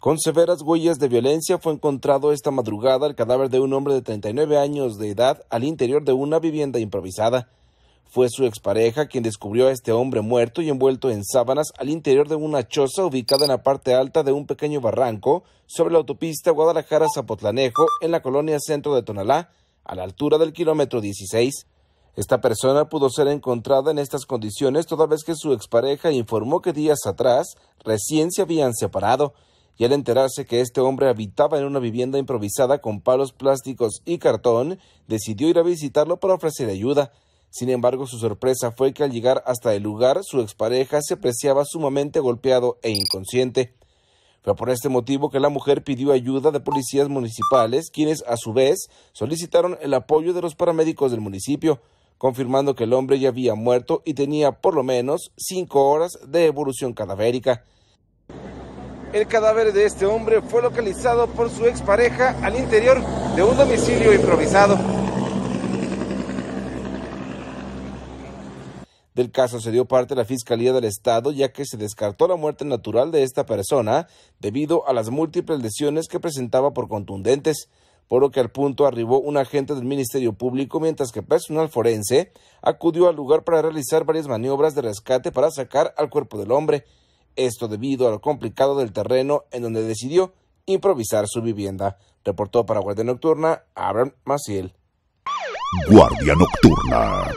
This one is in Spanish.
Con severas huellas de violencia fue encontrado esta madrugada el cadáver de un hombre de 39 años de edad al interior de una vivienda improvisada. Fue su expareja quien descubrió a este hombre muerto y envuelto en sábanas al interior de una choza ubicada en la parte alta de un pequeño barranco sobre la autopista Guadalajara-Zapotlanejo en la colonia centro de Tonalá, a la altura del kilómetro 16. Esta persona pudo ser encontrada en estas condiciones toda vez que su expareja informó que días atrás recién se habían separado y al enterarse que este hombre habitaba en una vivienda improvisada con palos plásticos y cartón, decidió ir a visitarlo para ofrecer ayuda. Sin embargo, su sorpresa fue que al llegar hasta el lugar, su expareja se apreciaba sumamente golpeado e inconsciente. Fue por este motivo que la mujer pidió ayuda de policías municipales, quienes a su vez solicitaron el apoyo de los paramédicos del municipio, confirmando que el hombre ya había muerto y tenía por lo menos cinco horas de evolución cadavérica. El cadáver de este hombre fue localizado por su expareja al interior de un domicilio improvisado. Del caso se dio parte la Fiscalía del Estado, ya que se descartó la muerte natural de esta persona debido a las múltiples lesiones que presentaba por contundentes, por lo que al punto arribó un agente del Ministerio Público, mientras que personal forense acudió al lugar para realizar varias maniobras de rescate para sacar al cuerpo del hombre. Esto debido a lo complicado del terreno en donde decidió improvisar su vivienda. Reportó para Guardia Nocturna Abraham Maciel. Guardia Nocturna.